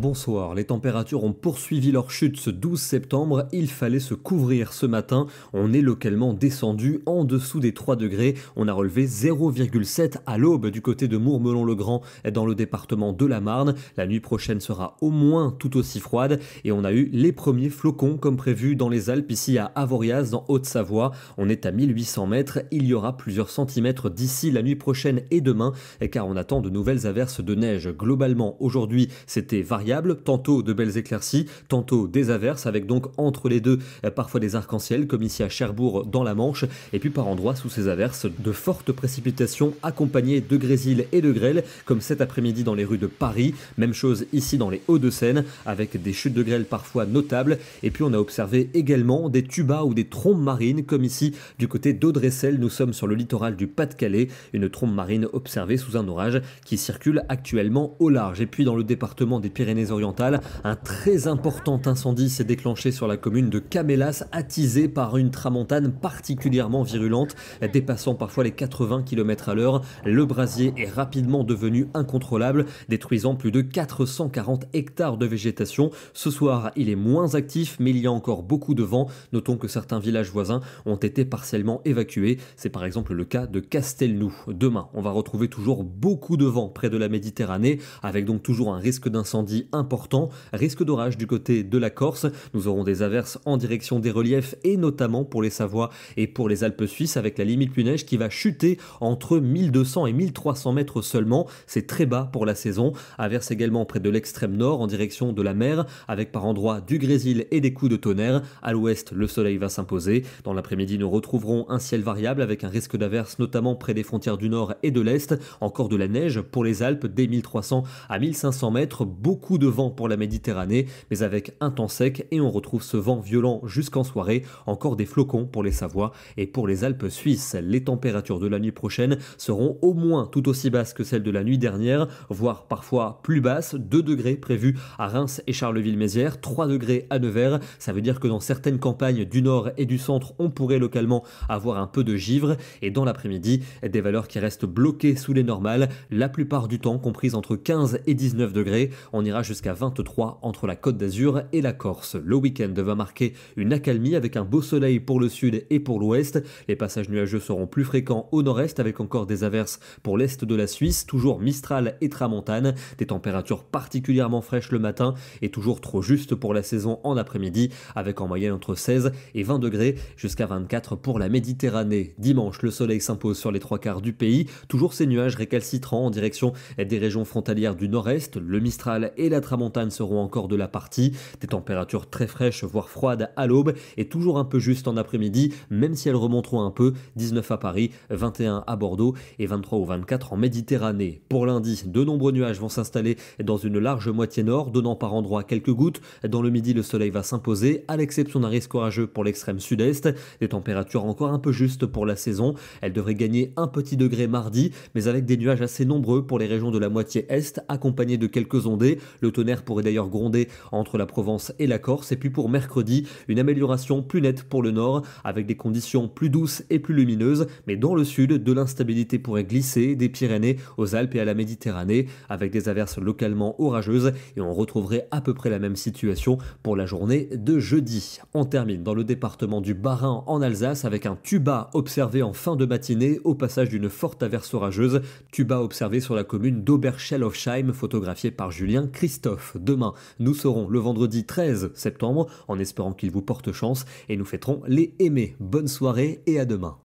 Bonsoir, les températures ont poursuivi leur chute ce 12 septembre, il fallait se couvrir ce matin, on est localement descendu en dessous des 3 degrés, on a relevé 0,7 à l'aube du côté de Mourmelon-le-Grand dans le département de la Marne, la nuit prochaine sera au moins tout aussi froide et on a eu les premiers flocons comme prévu dans les Alpes ici à Avoriaz en Haute-Savoie, on est à 1800 mètres, il y aura plusieurs centimètres d'ici la nuit prochaine et demain car on attend de nouvelles averses de neige. Globalement aujourd'hui c'était variable tantôt de belles éclaircies, tantôt des averses, avec donc entre les deux euh, parfois des arcs-en-ciel, comme ici à Cherbourg dans la Manche, et puis par endroits sous ces averses, de fortes précipitations accompagnées de grésil et de grêle, comme cet après-midi dans les rues de Paris. Même chose ici dans les Hauts-de-Seine, avec des chutes de grêle parfois notables. Et puis on a observé également des tubas ou des trombes marines, comme ici du côté d'Audressel. Nous sommes sur le littoral du Pas-de-Calais, une trombe marine observée sous un orage qui circule actuellement au large. Et puis dans le département des Pyrénées, orientales Un très important incendie s'est déclenché sur la commune de Camélas, attisé par une tramontane particulièrement virulente, dépassant parfois les 80 km à l'heure. Le brasier est rapidement devenu incontrôlable, détruisant plus de 440 hectares de végétation. Ce soir, il est moins actif, mais il y a encore beaucoup de vent. Notons que certains villages voisins ont été partiellement évacués. C'est par exemple le cas de Castelnou. Demain, on va retrouver toujours beaucoup de vent près de la Méditerranée, avec donc toujours un risque d'incendie important. Risque d'orage du côté de la Corse. Nous aurons des averses en direction des reliefs et notamment pour les Savoie et pour les Alpes suisses avec la limite plus neige qui va chuter entre 1200 et 1300 mètres seulement. C'est très bas pour la saison. Averses également près de l'extrême nord en direction de la mer avec par endroits du grésil et des coups de tonnerre. À l'ouest, le soleil va s'imposer. Dans l'après-midi, nous retrouverons un ciel variable avec un risque d'averse notamment près des frontières du nord et de l'est. Encore de la neige pour les Alpes dès 1300 à 1500 mètres. Beaucoup de de vent pour la Méditerranée, mais avec un temps sec et on retrouve ce vent violent jusqu'en soirée, encore des flocons pour les Savoies et pour les Alpes suisses. Les températures de la nuit prochaine seront au moins tout aussi basses que celles de la nuit dernière, voire parfois plus basses, 2 degrés prévus à Reims et Charleville-Mézières, 3 degrés à Nevers, ça veut dire que dans certaines campagnes du nord et du centre, on pourrait localement avoir un peu de givre, et dans l'après-midi, des valeurs qui restent bloquées sous les normales, la plupart du temps comprises entre 15 et 19 degrés, on ira jusqu'à 23 entre la Côte d'Azur et la Corse. Le week-end va marquer une accalmie avec un beau soleil pour le sud et pour l'ouest. Les passages nuageux seront plus fréquents au nord-est avec encore des averses pour l'est de la Suisse, toujours Mistral et Tramontane, des températures particulièrement fraîches le matin et toujours trop justes pour la saison en après-midi avec en moyenne entre 16 et 20 degrés jusqu'à 24 pour la Méditerranée. Dimanche, le soleil s'impose sur les trois quarts du pays, toujours ces nuages récalcitrants en direction des régions frontalières du nord-est, le Mistral et la à Montagne seront encore de la partie. Des températures très fraîches, voire froides à l'aube et toujours un peu juste en après-midi, même si elles remonteront un peu. 19 à Paris, 21 à Bordeaux et 23 ou 24 en Méditerranée. Pour lundi, de nombreux nuages vont s'installer dans une large moitié nord, donnant par endroits quelques gouttes. Dans le midi, le soleil va s'imposer, à l'exception d'un risque orageux pour l'extrême sud-est. Des températures encore un peu justes pour la saison. Elles devraient gagner un petit degré mardi, mais avec des nuages assez nombreux pour les régions de la moitié est, accompagnés de quelques ondées. Le tonnerre pourrait d'ailleurs gronder entre la Provence et la Corse. Et puis pour mercredi, une amélioration plus nette pour le nord, avec des conditions plus douces et plus lumineuses. Mais dans le sud, de l'instabilité pourrait glisser des Pyrénées aux Alpes et à la Méditerranée, avec des averses localement orageuses. Et on retrouverait à peu près la même situation pour la journée de jeudi. On termine dans le département du Bas-Rhin en Alsace avec un tuba observé en fin de matinée au passage d'une forte averse orageuse. Tuba observé sur la commune d'Oberschell-Hofsheim, photographié par Julien Christophe. Christophe. Demain, nous serons le vendredi 13 septembre en espérant qu'il vous porte chance et nous fêterons les aimés. Bonne soirée et à demain.